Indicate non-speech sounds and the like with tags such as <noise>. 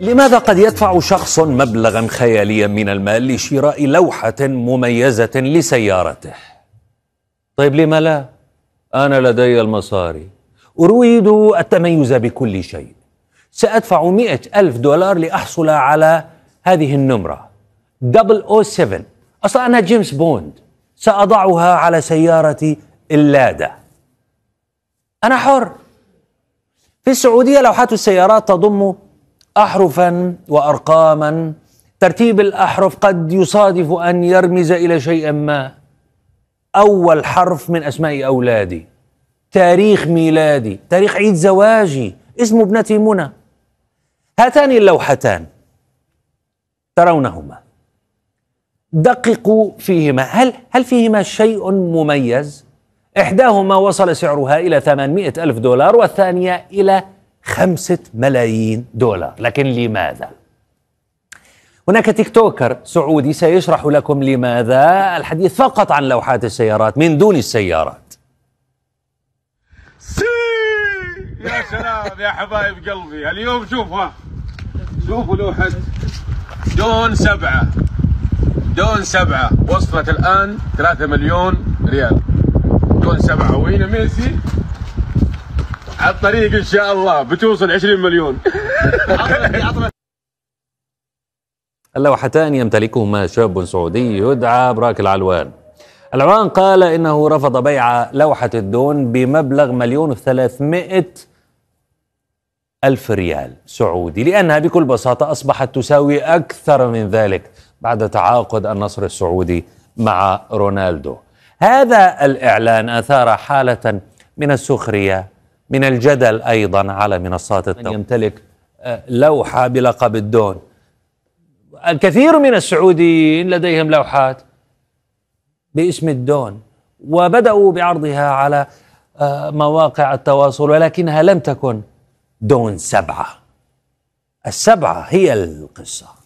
لماذا قد يدفع شخص مبلغا خياليا من المال لشراء لوحة مميزة لسيارته؟ طيب لما لا؟ أنا لدي المصاري أريد التميز بكل شيء سأدفع مئة ألف دولار لأحصل على هذه النمرة 007 أصلا أنا جيمس بوند سأضعها على سيارتي اللاده أنا حر في السعودية لوحات السيارات تضم احرفا وارقاما ترتيب الاحرف قد يصادف ان يرمز الى شيء ما اول حرف من اسماء اولادي تاريخ ميلادي تاريخ عيد زواجي اسم ابنتي منى هاتان اللوحتان ترونهما دققوا فيهما هل هل فيهما شيء مميز؟ إحداهما وصل سعرها إلى 800 ألف دولار والثانية إلى خمسة ملايين دولار لكن لماذا؟ هناك تيك توكر سعودي سيشرح لكم لماذا الحديث فقط عن لوحات السيارات من دون السيارات سي يا سلام يا حبايب قلبي اليوم شوفها شوفوا لوحة دون سبعة دون سبعة وصلت الآن ثلاثة مليون ريال دون سبعة وين ميسي على الطريق ان شاء الله بتوصل 20 مليون <laughs> اللوحتان يمتلكهما شاب سعودي يدعى براك العلوان العوان قال إنه رفض بيع لوحة الدون بمبلغ مليون و300 ألف ريال سعودي لأنها بكل بساطة أصبحت تساوي أكثر من ذلك بعد تعاقد النصر السعودي مع رونالدو هذا الإعلان أثار حالة من السخرية من الجدل أيضا على منصات التواصل يمتلك آه، لوحة بلقب الدون الكثير من السعوديين لديهم لوحات باسم الدون وبدأوا بعرضها على آه، مواقع التواصل ولكنها لم تكن دون سبعة السبعة هي القصة